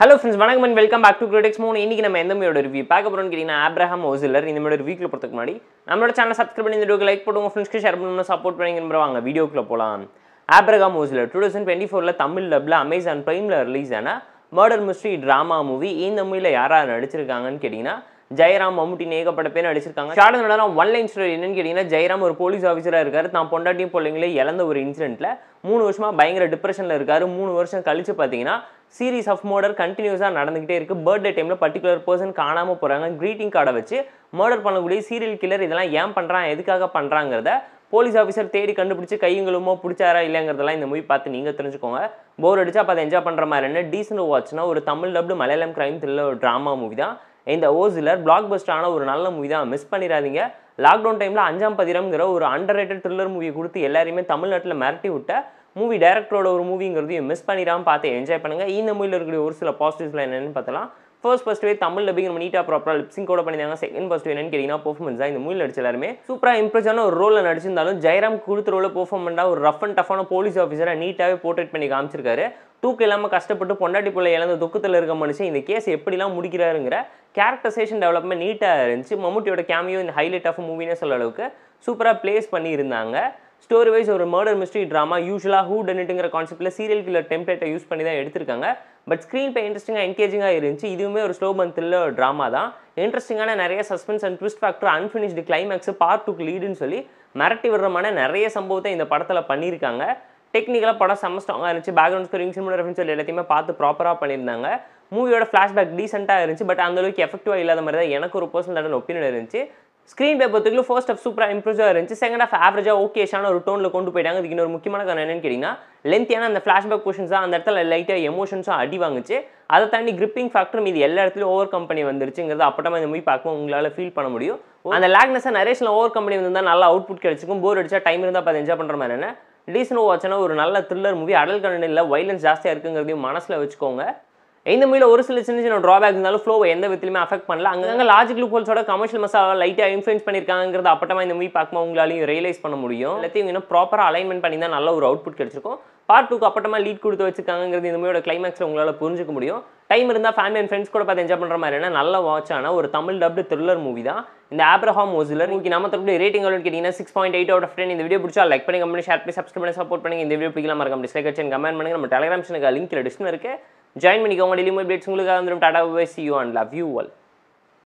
hello friends வணக்கம் and welcome back to critics மூணு இன்றைக்கி நம்ம எந்த மாதிரியோட ரிவ்யூ பார்க்க போகிறோம்னு கேட்டிங்கன்னா ஆப்ரஹாம் ஓசிலர் இந்த மாதிரி வீக்கில் போகிறதுக்கு முன்னாடி நம்மளோட சேனல் சப்ஸ்கிரைப் பண்ணி இந்த வீடியோ லைக் போடுவோம் ஃப்ரெண்ட்ஸ்க்கு ஷேர் பண்ணணும் சப்போர்ட் பண்ணிங்கிற வாங்க வீடியோக்குள்ள போகலாம் Abraham Ozler two thousand twenty ஃபோரில் தமிழ் லப்பில் அமேசான் ப்ரைமில் ரிலீஸ் ஆன மர்டர் மிஸ்ட்ரி ட்ராமா மூவி இந்த மூவியில் யாராவது நடிச்சிருக்காங்கன்னு கேட்டிங்கன்னா ஜெயராம் மம்முட்டின் ஏகப்பட்ட பேர் அடிச்சிருக்காங்க ஷார்டன் நடனம் ஒன் லைன் ஸ்டோரி என்னன்னு கேட்டிங்கன்னா ஜெயராம் ஒரு போலீஸ் ஆஃபீஸராக இருக்காரு தான் பொண்டாட்டியும் பிள்ளைங்களே இழந்த ஒரு இன்சிடென்ட்டில் மூணு வருஷமாக பயங்கர டிப்ரெஷனில் இருக்கார் மூணு வருஷம் கழித்து பார்த்தீங்கன்னா சீரீஸ் ஆஃப் மர்டர் கண்டினியூஸாக நடந்துகிட்டே இருக்குது பர்த்டே டைமில் பர்டிகுலர் பர்சன் காணாமல் போகிறாங்க க்ரீட்டிங் கார்டை வச்சு மர்டர் பண்ணக்கூடிய சீரியல் கில்லர் இதெல்லாம் ஏன் பண்ணுறான் எதுக்காக பண்ணுறாங்கிறத போலீஸ் ஆஃபீஸர் தேடி கண்டுபிடிச்சி கையுங்களுமோ பிடிச்சாரா இல்லைங்கிறதெல்லாம் இந்த மூவி பார்த்து நீங்கள் தெரிஞ்சுக்கோங்க போர் அடிச்சா பார்த்து என்ஜாய் பண்ணுற மாதிரி என்ன டீசன்ட் வாட்ச்னா ஒரு Tamil dubbed Malayalam crime thriller drama movie தான் இந்த ஓசிலர் பிளாக் ஆன ஒரு நல்ல மூவி தான் மிஸ் பண்ணிடாதீங்க லாக்டவுன் டைமில் அஞ்சாம் பதிரம்ங்கிற ஒரு அண்டர் ரேட்டட் த்ரில்லர் மூவி கொடுத்து எல்லாருமே தமிழ்நாட்டில் மிரட்டி விட்ட மூவி டேரக்டரோட ஒரு மூவிங்கிறதையும் மிஸ் பண்ணிடாமல் பார்த்து என்ஜாய் பண்ணுங்கள் இந்த மூவியில் இருக்கக்கூடிய ஒரு சில பாசிட்டிவ்ஸ்லாம் என்னென்னு பார்த்தலாம் first first way Tamil dubbing ரொம்ப நீட்டாக ப்ராப்பராக கூட பண்ணியிருந்தாங்க செகண்ட் ஃபர்ஸ்ட் என்னன்னு கேட்டிங்கன்னா பர்ஃபார்மன்ஸ் தான் இந்த மூவில் நடிச்ச எல்லாருமே சூப்பராக இம்ப்ரெஸான ஒரு ரோலில் நடிச்சிருந்தாலும் ஜெயராம் கொடுத்த ரோலில் பர்ஃபார்ம் பண்ணால் ஒரு ரஃப் அண்ட் டஃபான போலீஸ் ஆஃபீஸராக நீட்டாகவே போர்ட்ரேட் பண்ணி காமிச்சிருக்காரு தூக்க இல்லாமல் கஷ்டப்பட்டு பொண்டாட்டி பிள்ளை இழந்த துக்கத்தில் இருக்க மனுஷன் இந்த கேஸ் எப்படிலாம் முடிக்கிறாருங்கிற கேரக்டரைசேஷன் டெவலப்மெண்ட் நீட்டாக இருந்துச்சு மம்முட்டியோட கேமியோ இந்த ஹைலைட் ஆஃப் மூவினே சொல்ல அளவுக்கு சூப்பராக பிளேஸ் பண்ணியிருந்தாங்க ஸ்டோரி வைஸ் ஒரு மர்டர் மிஸ்ட்ரி ட்ராமா யூஸ்வலாக ஹூ டென்ட்டுங்கிற கான்செப்ட்டில் சீரியல் கில்லர் டெம்ப்ளேட்டை யூஸ் பண்ணி தான் எடுத்திருக்காங்க பட் ஸ்க்ரீன் பே இன்ட்ரெஸ்டிங்காக என்கேஜிங்காக இருந்துச்சு இதுவுமே ஒரு ஸ்லோ மந்த்தில் ட்ராமா தான் இன்ட்ரெஸ்டிங்கான நிறைய suspense and twist factor unfinished climax part டூக்கு லீடுன்னு சொல்லி மிரட்டி விடுறமான நிறைய சம்பவத்தை இந்த படத்தில் பண்ணியிருக்காங்க டெக்னிக்கலாக படம் செம்ம இருந்துச்சு பேக்ரவுண்ட் ஸ்கோரிங் சினிமோகிராஃபின்னு சொல்லி எல்லாத்தையுமே பார்த்து ப்ராப்பராக பண்ணியிருந்தாங்க மூவியோட ஃப்ளாஷ்பேக் டீசெண்டாக இருந்துச்சு பட் அந்தளவுக்கு எஃபெக்டிவாக இல்லாத மாதிரி தான் எனக்கு ஒரு பர்சனல் ஒப்பீனியன் இருந்துச்சு ஸ்க்ரீன் பே பொறுத்தவரைக்கும் ஃபர்ஸ்ட் ஆஃப் சூப்பராக இம்ப்ரூவாக இருந்துச்சு செகண்ட் ஆஃப் ஆவரேஜாக ஓகேஷான ஒரு டோனில் கொண்டு போயிட்டாங்க அதுக்கு இன்னொரு முக்கியமான காரணம் என்னன்னு கேட்டிங்கன்னா லென்த்தியான அந்த ஃப்ளாஷ்பேக் போர்ஷன்ஸ் அந்த இடத்துல லைட்டாக எமோஷன்ஸும் அடி வாங்குச்சு அதை தாண்டி கிரிப்பிங் ஃபேக்டரும் இது எல்லா இடத்துலையும் ஓவர் கம்பெனி வந்துருச்சுங்கிறது அப்பட்டமாக இந்த மூவி பார்க்கும் உங்களால் ஃபீல் பண்ண முடியும் அந்த லேக்னஸை நரேஷன் ஓவர் கம்பெனி வந்தால் நல்லா அவுட் புட் கிடைச்சிக்கும் போர் அடிச்சா டைம் இருந்தால் பார்த்து என்ஜாய் பண்ணுற மாதிரி என்ன டீசன் வாட்ச்னா ஒரு நல்ல த்ரில்லர் மூவி அடல் கண்ணனில் வைலன்ஸ் ஜாஸ்தியாக இருக்குங்கிறதையும் மனசில் வச்சுக்கோங்க இந்த மூவியில் ஒரு சில சின்ன சின்ன ட்ராபேக் இருந்தாலும் ஃப்ளோவை எந்த விதத்துலையுமே அஃபெக்ட் பண்ணல அங்கங்கே லாஜிக் லூப்போல்ஸோட கமர்ஷியல் மசாலா லைட்டாக இன்ஃப்ளூன்ஸ் பண்ணியிருக்காங்கிறது அப்பட்டமாக இந்த மூவி பார்க்கும்போது உங்களாலையும் ரியலைஸ் பண்ண முடியும் எல்லாத்தையும் இன்னும் ப்ராப்பராக அலைன்மெண்ட் பண்ணி தான் நல்ல ஒரு அவுட்புட் கிடைச்சிருக்கும் பார்ட் டூக்கு அப்பட்டமாக லீட் கொடுத்து வச்சிருக்காங்கிறது இந்த மூவியோட கிளைமேக்ஸில் உங்களால் புரிஞ்சுக்க முடியும் டைம் இருந்தால் ஃபேமிலி அண்ட் ஃப்ரெண்ட்ஸ் கூட பார்த்து என்ஜாய் பண்ணுற என்ன நல்ல வாட்சான ஒரு தமிழ் டப்டு த்ரில்லர் மூவி தான் இந்த ஆப்ரஹாம் ஓசிலர் இன்னைக்கு நம்ம தரப்பு ரேட்டிங் அவ்வளோ கேட்டிங்கன்னா six point eight of ten இந்த வீடியோ பிடிச்சா லைக் பண்ணி கம்பெனி ஷேர் பண்ணி சப்ஸ்கிரைப் பண்ணி சப்போர்ட் பண்ணி இந்த வீடியோ பிடிக்கலாம் மறக்காம டிஸ்லைக் வச்சு கமெண்ட் பண்ணுங்க நம்ம டெலிகிராம் சேனலுக்கு லிங்க் டிஸ்கிரிப்ஷன் இருக்குது ஜாயின் பண்ணிக்கோங்க டெய்லி டெலிமரி அப்டேட்ஸ் உங்களுக்காக வந்துடும் tata bye see you and love you all